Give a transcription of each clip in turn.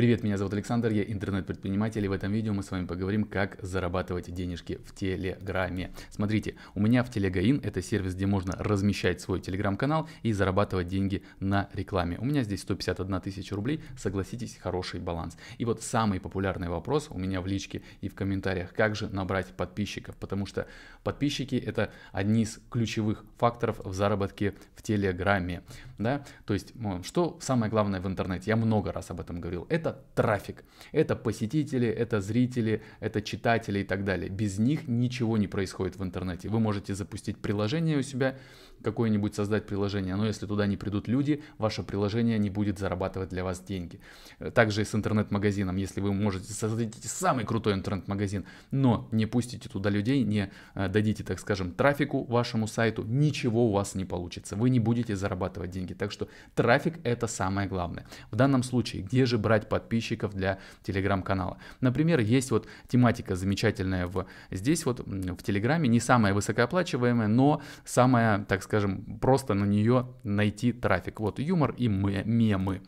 Привет, меня зовут Александр, я интернет-предприниматель, и в этом видео мы с вами поговорим, как зарабатывать денежки в Телеграме. Смотрите, у меня в Телегаин, это сервис, где можно размещать свой Телеграм-канал и зарабатывать деньги на рекламе. У меня здесь 151 тысяча рублей, согласитесь, хороший баланс. И вот самый популярный вопрос у меня в личке и в комментариях, как же набрать подписчиков, потому что подписчики это одни из ключевых факторов в заработке в Телеграме. Да? То есть, что самое главное в интернете, я много раз об этом говорил, это это трафик. Это посетители, это зрители, это читатели и так далее. Без них ничего не происходит в интернете. Вы можете запустить приложение у себя, какое-нибудь создать приложение, но если туда не придут люди, ваше приложение не будет зарабатывать для вас деньги. Э, также и с интернет-магазином, если вы можете создать самый крутой интернет-магазин, но не пустите туда людей, не э, дадите, так скажем, трафику вашему сайту, ничего у вас не получится, вы не будете зарабатывать деньги. Так что трафик это самое главное. В данном случае, где же брать подписчиков для телеграм-канала? Например, есть вот тематика замечательная в, здесь вот в телеграме, не самая высокооплачиваемая, но самая, так сказать, скажем, просто на нее найти трафик. Вот юмор и мемы.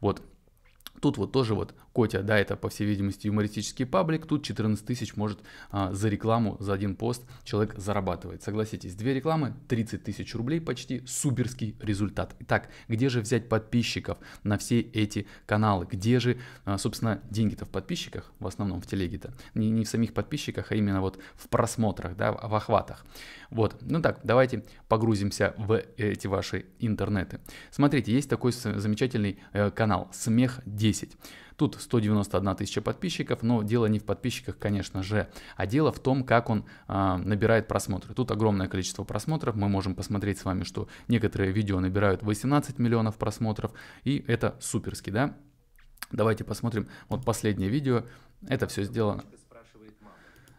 Вот Тут вот тоже вот Котя, да, это, по всей видимости, юмористический паблик, тут 14 тысяч может а, за рекламу, за один пост человек зарабатывает. Согласитесь, две рекламы, 30 тысяч рублей почти, суперский результат. Итак, где же взять подписчиков на все эти каналы? Где же, а, собственно, деньги-то в подписчиках, в основном в телеге-то? Не, не в самих подписчиках, а именно вот в просмотрах, да, в охватах. Вот, ну так, давайте погрузимся в эти ваши интернеты. Смотрите, есть такой замечательный э, канал «Смех 10». Тут 191 тысяча подписчиков, но дело не в подписчиках, конечно же, а дело в том, как он э, набирает просмотры. Тут огромное количество просмотров, мы можем посмотреть с вами, что некоторые видео набирают 18 миллионов просмотров, и это суперски, да? Давайте посмотрим, вот последнее видео, это все сделано.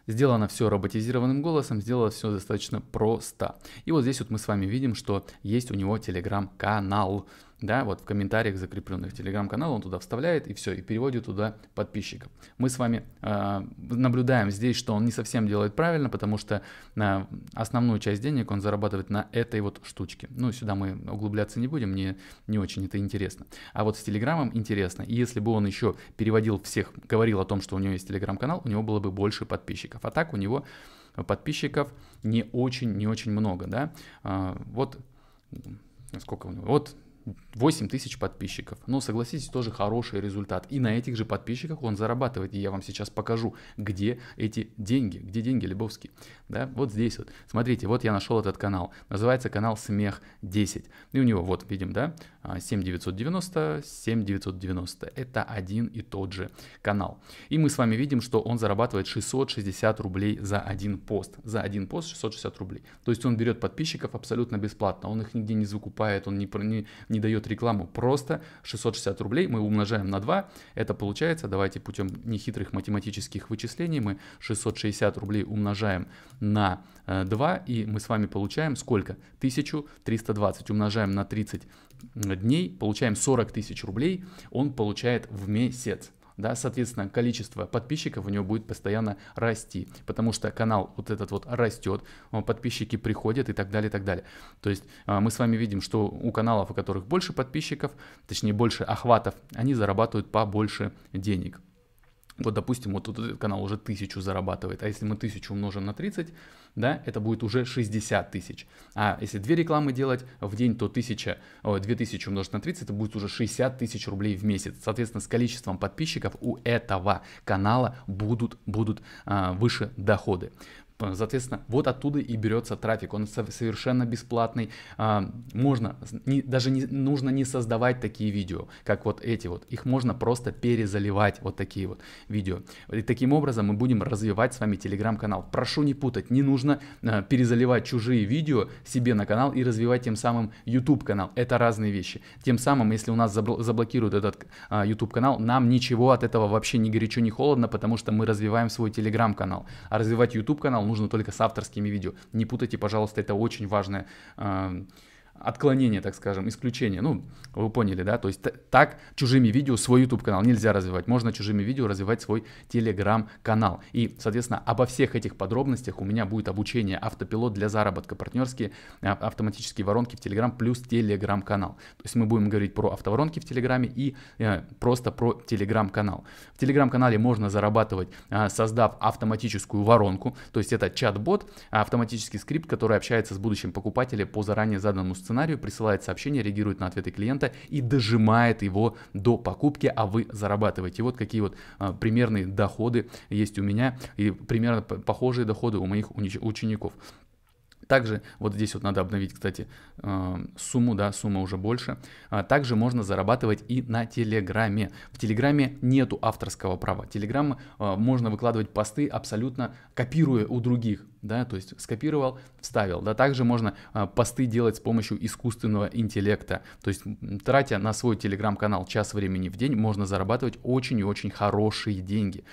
Сделано все роботизированным голосом, сделано все достаточно просто. И вот здесь вот мы с вами видим, что есть у него телеграм-канал да, вот в комментариях закрепленных телеграм-канал, он туда вставляет и все, и переводит туда подписчиков. Мы с вами э, наблюдаем здесь, что он не совсем делает правильно, потому что э, основную часть денег он зарабатывает на этой вот штучке. Ну, сюда мы углубляться не будем, мне не очень это интересно. А вот с телеграмом интересно, и если бы он еще переводил всех, говорил о том, что у него есть телеграм-канал, у него было бы больше подписчиков. А так у него подписчиков не очень, не очень много, да. А, вот сколько у него, вот 8 тысяч подписчиков. но ну, согласитесь, тоже хороший результат. И на этих же подписчиках он зарабатывает. И я вам сейчас покажу, где эти деньги, где деньги Лебовский. Да, вот здесь вот. Смотрите, вот я нашел этот канал. Называется канал Смех 10. И у него, вот, видим, да, 7990, а, 7990. Это один и тот же канал. И мы с вами видим, что он зарабатывает 660 рублей за один пост. За один пост 660 рублей. То есть он берет подписчиков абсолютно бесплатно. Он их нигде не закупает, он не, не, не дает рекламу. Просто 660 рублей мы умножаем на 2. Это получается, давайте путем нехитрых математических вычислений мы 660 рублей умножаем на 2. Э, и мы с вами получаем сколько? 1320. Умножаем на 30 э, дней, получаем 40 тысяч рублей. Он получает в месяц да, соответственно, количество подписчиков у него будет постоянно расти, потому что канал вот этот вот растет, э, подписчики приходят и так далее, и так далее. То есть э, мы с вами видим, что у каналов, у которых больше подписчиков, точнее больше охватов, они зарабатывают побольше денег. Вот, допустим, вот этот канал уже тысячу зарабатывает, а если мы тысячу умножим на 30, да, это будет уже 60 тысяч. А если две рекламы делать в день, то 1000, о, 2000 умножить на 30, это будет уже 60 тысяч рублей в месяц. Соответственно, с количеством подписчиков у этого канала будут, будут а, выше доходы. Соответственно, вот оттуда и берется трафик. Он совершенно бесплатный. А, можно, даже не, нужно не создавать такие видео, как вот эти вот. Их можно просто перезаливать, вот такие вот видео. И таким образом мы будем развивать с вами телеграм-канал. Прошу не путать, не нужно а, перезаливать чужие видео себе на канал и развивать тем самым YouTube канал. Это разные вещи. Тем самым, если у нас заблокируют этот а, YouTube канал, нам ничего от этого вообще не горячо, не холодно, потому что мы развиваем свой телеграм канал. А развивать YouTube канал нужно только с авторскими видео. Не путайте, пожалуйста, это очень важная э, эм, отклонение, так скажем, исключение. Ну, вы поняли, да? То есть так чужими видео свой YouTube-канал нельзя развивать. Можно чужими видео развивать свой Telegram-канал. И, соответственно, обо всех этих подробностях у меня будет обучение автопилот для заработка, партнерские а, автоматические воронки в Telegram плюс Telegram-канал. То есть мы будем говорить про автоворонки в Телеграме и э, просто про Telegram-канал. В Telegram-канале можно зарабатывать, э, создав автоматическую воронку. То есть это чат-бот, автоматический скрипт, который общается с будущим покупателем по заранее заданному сценарию сценарию, присылает сообщение, реагирует на ответы клиента и дожимает его до покупки, а вы зарабатываете. Вот какие вот а, примерные доходы есть у меня и примерно похожие доходы у моих учеников. Также вот здесь вот надо обновить, кстати, а, сумму, да, сумма уже больше. А, также можно зарабатывать и на Телеграме. В Телеграме нету авторского права. Телеграм а, можно выкладывать посты абсолютно копируя у других да, то есть скопировал, вставил, да, также можно а, посты делать с помощью искусственного интеллекта, то есть тратя на свой телеграм-канал час времени в день, можно зарабатывать очень и очень хорошие деньги,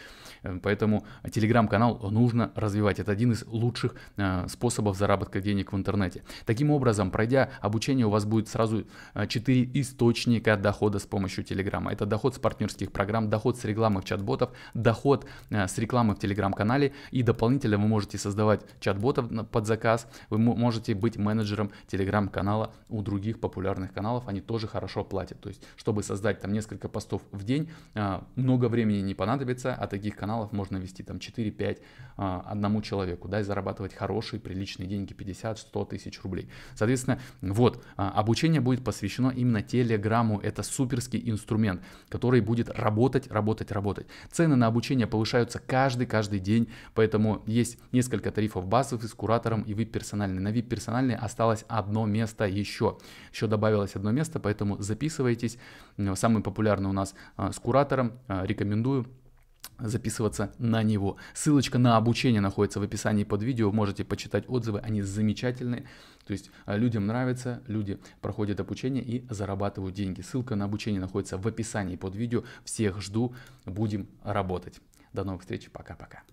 э, поэтому телеграм-канал нужно развивать, это один из лучших а, способов заработка денег в интернете. Таким образом, пройдя обучение, у вас будет сразу 4 а, источника дохода с помощью телеграма, это доход с партнерских программ, доход с рекламы в чат-ботов, доход а, с рекламы в телеграм-канале и дополнительно вы можете создавать делать чат-ботов под заказ, вы можете быть менеджером телеграм-канала у других популярных каналов, они тоже хорошо платят. То есть, чтобы создать там несколько постов в день, а, много времени не понадобится, а таких каналов можно вести там 4-5 а, одному человеку, да, и зарабатывать хорошие, приличные деньги, 50-100 тысяч рублей. Соответственно, вот, а, обучение будет посвящено именно телеграмму, это суперский инструмент, который будет работать, работать, работать. Цены на обучение повышаются каждый-каждый день, поэтому есть несколько тарифов тарифов базовый с куратором и VIP персональный. На VIP персональный осталось одно место еще. Еще добавилось одно место, поэтому записывайтесь. Э, самый популярный у нас э, с куратором. Э, рекомендую записываться на него. Ссылочка на обучение находится в описании под видео, можете почитать отзывы, они замечательные, то есть людям нравится, люди проходят обучение и зарабатывают деньги. Ссылка на обучение находится в описании под видео, всех жду, будем работать. До новых встреч, пока-пока.